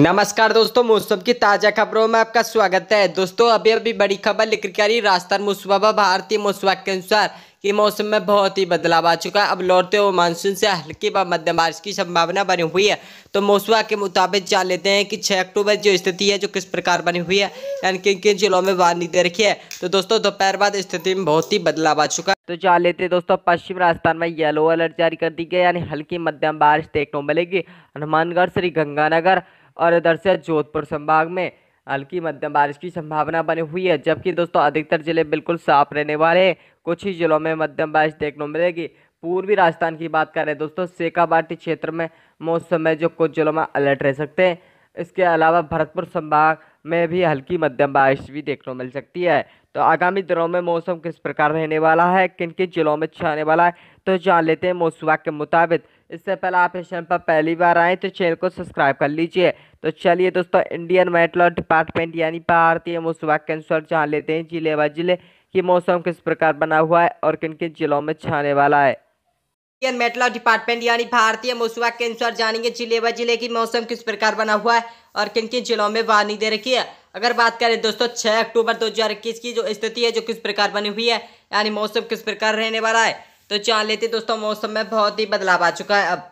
नमस्कार दोस्तों मौसम की ताज़ा खबरों में आपका स्वागत है दोस्तों अभी अभी बड़ी खबर लेकर के आ रही राजस्थान मुसवा भारतीय मौसम के अनुसार कि मौसम में बहुत ही बदलाव आ चुका है अब लौटते हुए मानसून से हल्की व मध्यम बारिश की संभावना बनी हुई है तो मौसम के मुताबिक जान लेते हैं कि 6 अक्टूबर जो स्थिति है जो किस प्रकार बनी हुई है यानी किन किन जिलों में नहीं दे रखी है तो दोस्तों दोपहर बाद स्थिति में बहुत ही बदलाव आ चुका है तो जान लेते हैं दोस्तों पश्चिम राजस्थान में येलो अलर्ट जारी कर दी गई यानी हल्की मध्यम बारिश देखने को मिलेगी हनुमानगढ़ श्री गंगानगर और इधर से जोधपुर संभाग में हल्की मध्यम बारिश की संभावना बनी हुई है जबकि दोस्तों अधिकतर जिले बिल्कुल साफ रहने वाले हैं कुछ ही जिलों में मध्यम बारिश देखने को मिलेगी पूर्वी राजस्थान की बात करें दोस्तों सेकाबाटी क्षेत्र में मौसम है जो कुछ जिलों में अलर्ट रह सकते हैं इसके अलावा भरतपुर संभाग में भी हल्की मध्यम बारिश भी देखने को मिल सकती है तो आगामी दिनों में मौसम किस प्रकार रहने वाला है किन किन जिलों में छाने वाला है तो जान लेते हैं मौसम के मुताबिक इससे पहले आप इस चैनल पर पहली बार आए तो चैनल को सब्सक्राइब कर लीजिए तो चलिए दोस्तों इंडियन मेट्रो डिपार्टमेंट यानी भारतीय मौसम के अनुसार जान लेते हैं जिले व जिले की मौसम किस प्रकार बना हुआ है और किन किन जिलों में छाने वाला है इंडियन मेट्रो डिपार्टमेंट यानी भारतीय मौसम के अनुसार जानेंगे जिले व जिले की मौसम किस प्रकार बना हुआ है और किन किन जिलों में वार्निंग दे रखी है अगर बात करें दोस्तों छह अक्टूबर इक्कीस की जो स्थिति है जो किस प्रकार बनी हुई है यानी मौसम किस प्रकार रहने वाला है तो जान लेते दोस्तों मौसम में बहुत ही बदलाव आ चुका है अब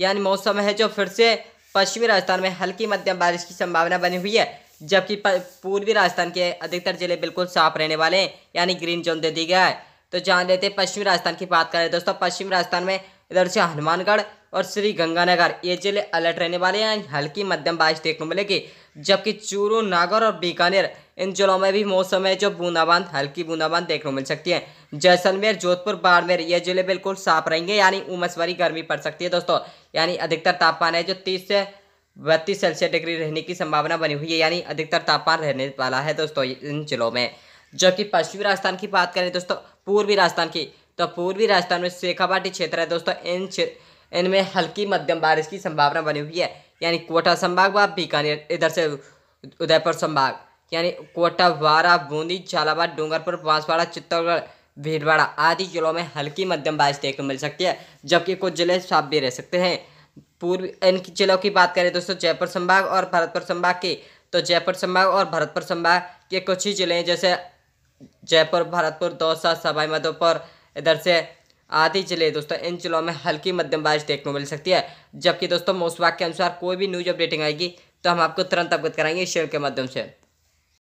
यानी मौसम है जो फिर से पश्चिमी राजस्थान में हल्की मध्यम बारिश की संभावना बनी हुई है जबकि पूर्वी राजस्थान के अधिकतर जिले बिल्कुल साफ रहने वाले हैं यानी ग्रीन जोन दे दिया गया है तो जान लेते पश्चिमी राजस्थान की बात करें दोस्तों पश्चिमी राजस्थान में इधर से हनुमानगढ़ और श्री गंगानगर ये जिले अलर्ट रहने वाले हैं हल्की मध्यम बारिश देखने को मिलेगी जबकि चूरू नागौर और बीकानेर इन जिलों में भी मौसम है जो बूंदाबांद हल्की बूंदाबांद देखने को मिल सकती है जैसलमेर जोधपुर बाड़मेर ये जिले बिल्कुल साफ रहेंगे यानी उमस भरी गर्मी पड़ सकती है दोस्तों यानी अधिकतर तापमान है जो तीस से बत्तीस सेल्सियस डिग्री रहने की संभावना बनी हुई है यानी अधिकतर तापमान रहने वाला है दोस्तों इन जिलों में जबकि पश्चिमी राजस्थान की बात करें दोस्तों पूर्वी राजस्थान की तो पूर्वी राजस्थान में शेखावाटी क्षेत्र है दोस्तों इन इनमें हल्की मध्यम बारिश की संभावना बनी हुई है यानी कोटा संभाग व बीकानेर इधर से उदयपुर संभाग यानी कोटा वारा बूंदी झालावाड़ डूंगरपुर बांसवाड़ा चित्तौड़गढ़ भीड़वाड़ा आदि जिलों में हल्की मध्यम बारिश देखने मिल सकती है जबकि कुछ जिले साफ भी रह सकते हैं पूर्व इन जिलों की बात करें दोस्तों जयपुर संभाग और भरतपुर संभाग की तो जयपुर संभाग और भरतपुर संभाग के कुछ ही जिले हैं जैसे जयपुर भरतपुर दौसा सवाई माधोपुर इधर से आधी जिले दोस्तों इन जिलों में हल्की मध्यम बारिश देखने को मिल सकती है जबकि दोस्तों मौसम के अनुसार कोई भी न्यूज अपडेटिंग आएगी तो हम आपको तुरंत अवगत कराएंगे इस शेयर के माध्यम से